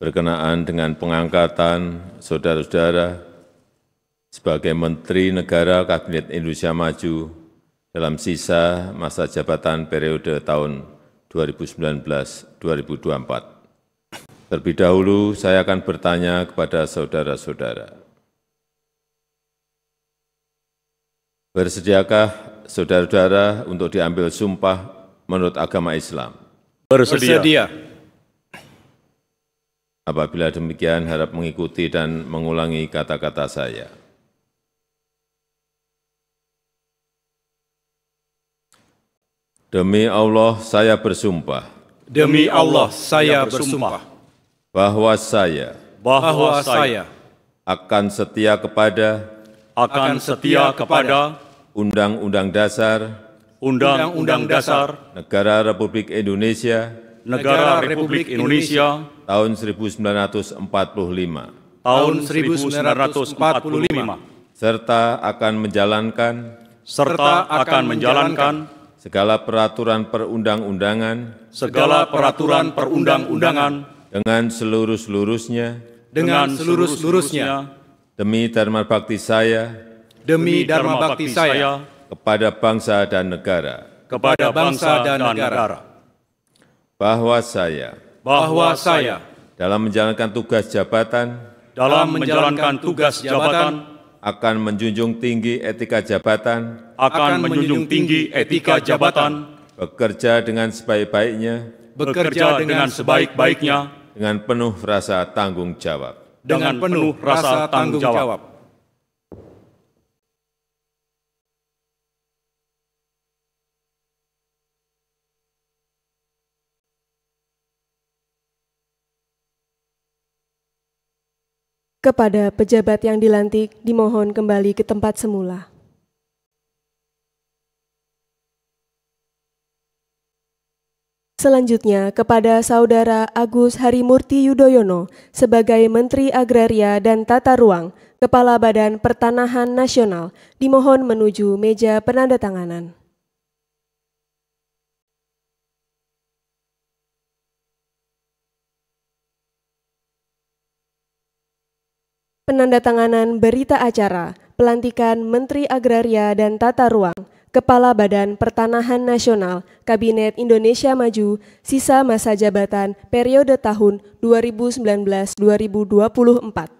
berkenaan dengan pengangkatan saudara-saudara sebagai Menteri Negara Kabinet Indonesia Maju dalam sisa masa jabatan periode tahun 2019-2024. Terlebih dahulu saya akan bertanya kepada saudara-saudara. Bersediakah saudara-saudara untuk diambil sumpah menurut agama Islam? Bersedia. Bersedia. Apabila demikian harap mengikuti dan mengulangi kata-kata saya. Demi Allah saya bersumpah. Demi Allah saya bersumpah. Bahwa saya. Bahwa saya. Akan setia kepada. Akan setia kepada. Undang-Undang Dasar. Undang-Undang Dasar. Negara Republik Indonesia Negara Republik Indonesia tahun 1945 tahun 1945 serta akan menjalankan serta akan menjalankan segala peraturan perundang-undangan segala peraturan perundang-undangan dengan seluruh-seluruhnya dengan seluruh-seluruhnya demi dharma bakti saya demi dharma bakti saya kepada bangsa dan negara kepada bangsa dan negara bahwa saya bahwa saya dalam menjalankan tugas jabatan dalam menjalankan tugas jabatan akan menjunjung tinggi etika jabatan akan menjunjung tinggi etika jabatan bekerja dengan sebaik-baiknya bekerja dengan sebaik-baiknya dengan penuh rasa tanggung jawab dengan penuh rasa tanggung jawab Kepada pejabat yang dilantik, dimohon kembali ke tempat semula. Selanjutnya, kepada Saudara Agus Harimurti Yudhoyono sebagai Menteri Agraria dan Tata Ruang, Kepala Badan Pertanahan Nasional, dimohon menuju meja penandatanganan. penandatanganan berita acara pelantikan Menteri Agraria dan Tata Ruang, Kepala Badan Pertanahan Nasional, Kabinet Indonesia Maju, sisa masa jabatan periode tahun 2019-2024.